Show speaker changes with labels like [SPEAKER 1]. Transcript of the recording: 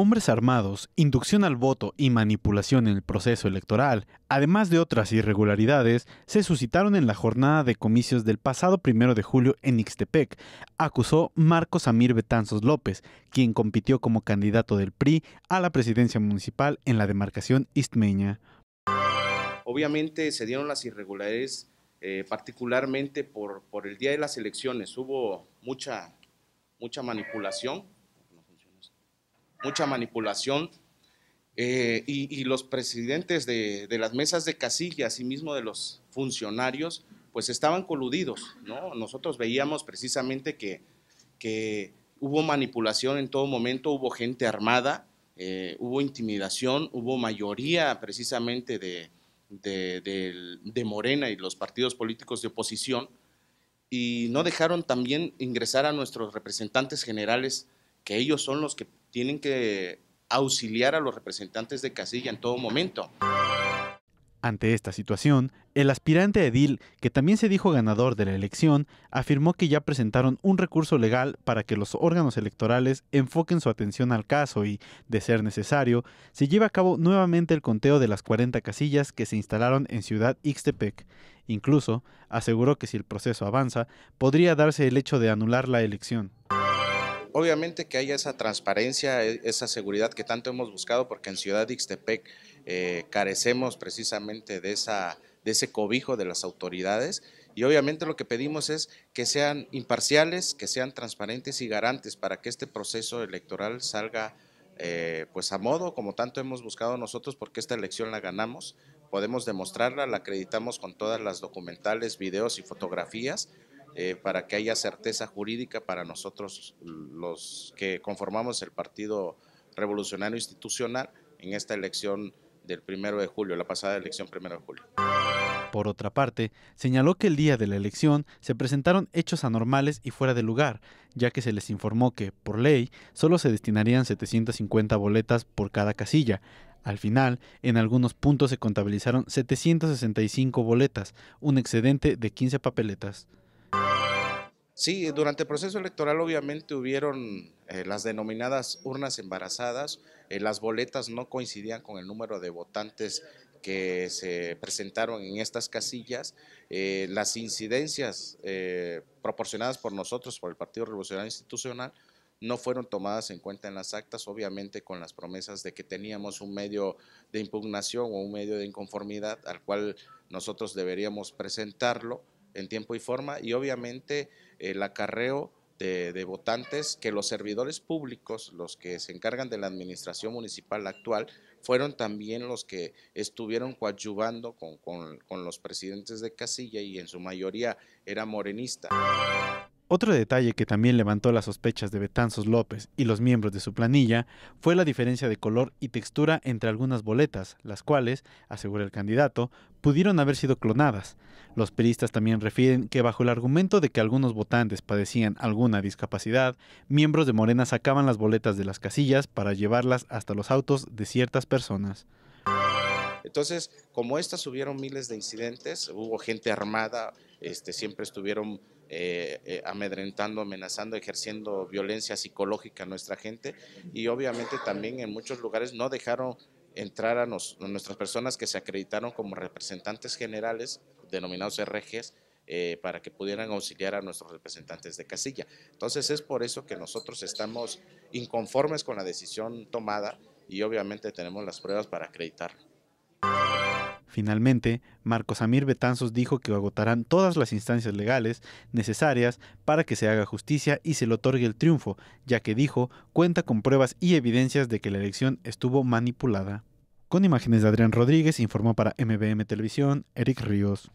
[SPEAKER 1] Hombres armados, inducción al voto y manipulación en el proceso electoral, además de otras irregularidades, se suscitaron en la jornada de comicios del pasado primero de julio en Ixtepec, acusó Marcos Amir Betanzos López, quien compitió como candidato del PRI a la presidencia municipal en la demarcación istmeña.
[SPEAKER 2] Obviamente se dieron las irregularidades, eh, particularmente por, el día de las elecciones. Hubo mucha, mucha manipulación mucha manipulación. Eh, y, los presidentes de, las mesas de casilla, mismo de los funcionarios, pues estaban coludidos. ¿no? Nosotros veíamos precisamente que, que hubo manipulación en todo momento, hubo gente armada, eh, hubo intimidación, hubo mayoría precisamente de, de, Morena y los partidos políticos de oposición, y no dejaron también ingresar a nuestros representantes generales, que ellos son los que tienen que auxiliar a los representantes de casilla en todo momento.
[SPEAKER 1] Ante esta situación, el aspirante Edil, que también se dijo ganador de la elección, afirmó que ya presentaron un recurso legal para que los órganos electorales enfoquen su atención al caso y, de ser necesario, se lleve a cabo nuevamente el conteo de las 40 casillas que se instalaron en Ciudad Ixtepec. Incluso, aseguró que si el proceso avanza, podría darse el hecho de anular la elección.
[SPEAKER 2] Obviamente que haya esa transparencia, e, esa seguridad que tanto hemos buscado, porque en Ciudad Ixtepec eh, carecemos precisamente de, esa, de ese cobijo de las autoridades. Y obviamente lo que pedimos es que sean imparciales, que sean transparentes y garantes para que este proceso electoral salga eh, pues a modo, como tanto hemos buscado nosotros, porque esta elección la ganamos, podemos demostrarla, la acreditamos con todas las documentales, videos y fotografías, eh, para que haya certeza jurídica para nosotros mm, los que conformamos el Partido Revolucionario Institucional en esta elección del primero de julio, la pasada elección primero de julio.
[SPEAKER 1] Por otra parte, señaló que el día de la elección se presentaron hechos anormales y fuera de lugar, ya que se les informó que, por ley, solo se destinarían 750 boletas por cada casilla. Al final, en algunos puntos se contabilizaron 765 boletas, un excedente de 15 papeletas.
[SPEAKER 2] Sí, durante el proceso electoral obviamente hubieron eh, las denominadas urnas embarazadas, eh, las boletas no coincidían con el número de votantes que se presentaron en estas casillas, eh, las incidencias proporcionadas por nosotros, por el Partido Revolucionario Institucional, no fueron tomadas en cuenta en las actas, obviamente con las promesas de que teníamos un medio de impugnación o un medio de inconformidad al cual nosotros deberíamos presentarlo en tiempo y forma y obviamente el acarreo de, votantes que los servidores públicos, los que se encargan de la administración municipal actual, fueron también los que estuvieron coadyuvando con, con los presidentes de casilla y en su mayoría era morenista.
[SPEAKER 1] Otro detalle que también levantó las sospechas de Betanzos López y los miembros de su planilla fue la diferencia de color y textura entre algunas boletas, las cuales, asegura el candidato, pudieron haber sido clonadas. Los peristas también refieren que bajo el argumento de que algunos votantes padecían alguna discapacidad, miembros de Morena sacaban las boletas de las casillas para llevarlas hasta los autos de ciertas personas.
[SPEAKER 2] Entonces, como estas hubieron miles de incidentes, hubo gente armada, este, siempre estuvieron eh, eh, amedrentando, amenazando, ejerciendo violencia psicológica a nuestra gente y obviamente también en muchos lugares no dejaron entrar a, nuestras personas que se acreditaron como representantes generales, denominados RGs, eh, para que pudieran auxiliar a nuestros representantes de casilla. Entonces es por eso que nosotros estamos inconformes con la decisión tomada y obviamente tenemos las pruebas para acreditarlo.
[SPEAKER 1] Finalmente, Marcos Amir Betanzos dijo que agotarán todas las instancias legales necesarias para que se haga justicia y se le otorgue el triunfo, ya que dijo cuenta con pruebas y evidencias de que la elección estuvo manipulada. Con imágenes de Adrián Rodríguez, informó para MBM Televisión, Eric Ríos.